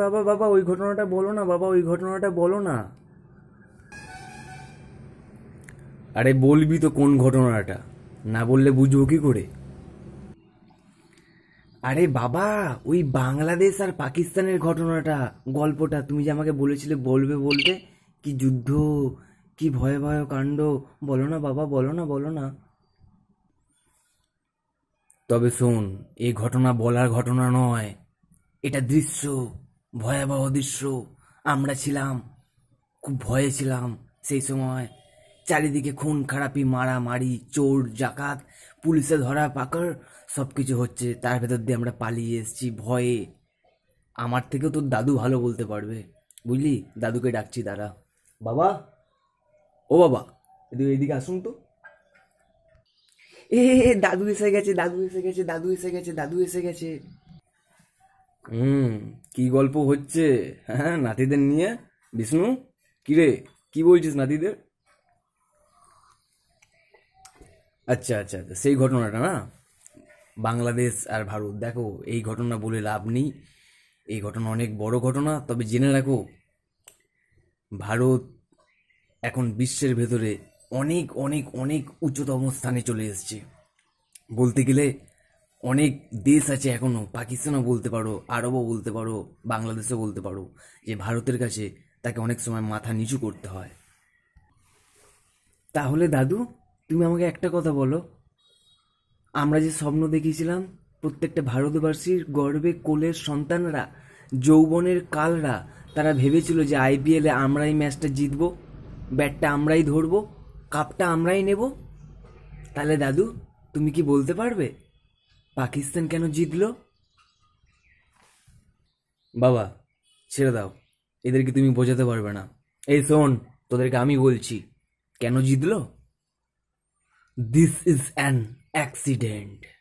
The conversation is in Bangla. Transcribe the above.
বাবা বাবা ওই ঘটনাটা বলো না বাবা ওই ঘটনাটা বলো না আরে বলবি তো কোন ঘটনাটা না বললে বুঝবো কি করে আরে বাবা ওই বাংলাদেশ আর পাকিস্তানের ঘটনাটা গল্পটা তুমি যে আমাকে বলেছিলে বলবে বলতে কি যুদ্ধ কি ভয় ভয় কাণ্ড বলো না বাবা বলো না বলো না তবে শোন এই ঘটনা বলার ঘটনা নয় এটা দৃশ্য ভয়াবহ দৃশ্য আমরা ছিলাম খুব ভয়ে ছিলাম সেই সময় চারিদিকে খুন খারাপি মারামারি চোর জাকাত পুলিশে ধরা পাকড় সব কিছু হচ্ছে তার ভেতর দিয়ে আমরা পালিয়ে এসেছি ভয়ে আমার থেকেও তোর দাদু ভালো বলতে পারবে বুঝলি দাদুকে ডাকছি দাঁড়া বাবা ও বাবা এদিকে এদিকে আসুন তো এ দাদু এসে গেছে দাদু এসে গেছে দাদু এসে গেছে দাদু এসে গেছে হুম কি গল্প হচ্ছে হ্যাঁ নাতিদের নিয়ে বিষ্ণু কিরে কি বলছিস নাতিদের আচ্ছা আচ্ছা আচ্ছা সেই ঘটনাটা না বাংলাদেশ আর ভারত দেখো এই ঘটনা বলে লাভ নেই এই ঘটনা অনেক বড় ঘটনা তবে জেনে রাখো ভারত এখন বিশ্বের ভেতরে অনেক অনেক অনেক উচ্চতম স্থানে চলে এসছে বলতে গেলে অনেক দেশ আছে এখনও পাকিস্তানও বলতে পারো আরবও বলতে পারো বাংলাদেশও বলতে পারো যে ভারতের কাছে তাকে অনেক সময় মাথা নিচু করতে হয় তাহলে দাদু তুমি আমাকে একটা কথা বলো আমরা যে স্বপ্ন দেখেছিলাম প্রত্যেকটা ভারতবাসীর গর্বে কোলের সন্তানরা যৌবনের কালরা তারা ভেবেছিল যে আইপিএলে আমরাই ম্যাচটা জিতবো ব্যাটটা আমরাই ধরবো কাপটা আমরাই নেব তাহলে দাদু তুমি কি বলতে পারবে পাকিস্তান কেন জিতল বাবা ছেড়ে দাও এদেরকে তুমি বোঝাতে পারবে না এই শোন তোদেরকে আমি বলছি কেন জিতল দিস ইজ অ্যান অ্যাক্সিডেন্ট